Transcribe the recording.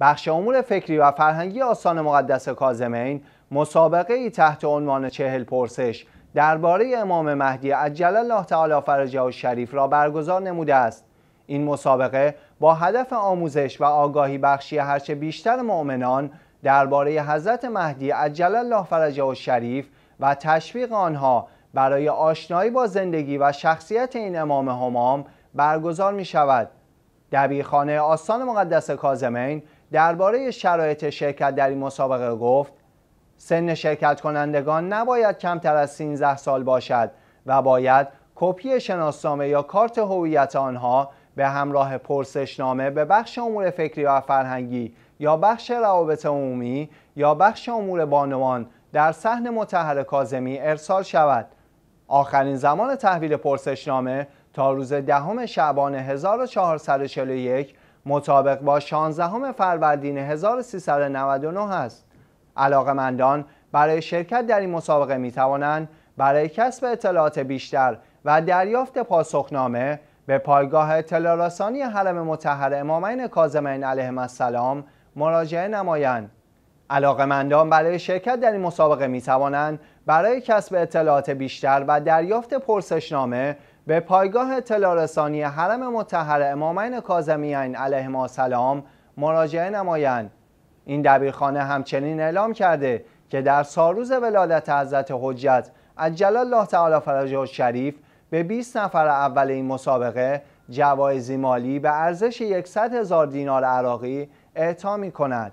بخش امور فکری و فرهنگی آسان مقدس کازمین مسابقه ای تحت عنوان چهل پرسش درباره امام مهدی عجل الله تعالی فرجه و شریف را برگزار نموده است این مسابقه با هدف آموزش و آگاهی بخشی هرچه بیشتر مؤمنان درباره حضرت مهدی عجل الله فرجه و شریف و تشویق آنها برای آشنایی با زندگی و شخصیت این امام همام برگزار می شود دبیرخانه آستان مقدس کازمین درباره شرایط شرکت در این مسابقه گفت سن شرکت کنندگان نباید کمتر از 13 سال باشد و باید کپی شناسنامه یا کارت هویت آنها به همراه پرسشنامه به بخش امور فکری و فرهنگی یا بخش روابط عمومی یا بخش امور بانوان در صحن متحر کازمی ارسال شود آخرین زمان تحویل پرسشنامه تا روز دهم شعبان 1441 مطابق با 16 فروردین 1399 است. مندان برای شرکت در این مسابقه می توانند برای کسب اطلاعات بیشتر و دریافت پاسخنامه به پایگاه اطلاعرسانی حرم مطهر امامین کازمین علیه السلام مراجعه نمایند. مندان برای شرکت در این مسابقه می توانند برای کسب اطلاعات بیشتر و دریافت پرسشنامه به پایگاه اطلاع رسانی حرم متحر امامین کاظمیان ما سلام مراجعه نمایند این دبیرخانه همچنین اعلام کرده که در ساروز ولادت حضرت حجت از جلال الله تعالی فرجه شریف به 20 نفر اول این مسابقه جوایزی مالی به ارزش 100 هزار دینار عراقی اعطا می کند.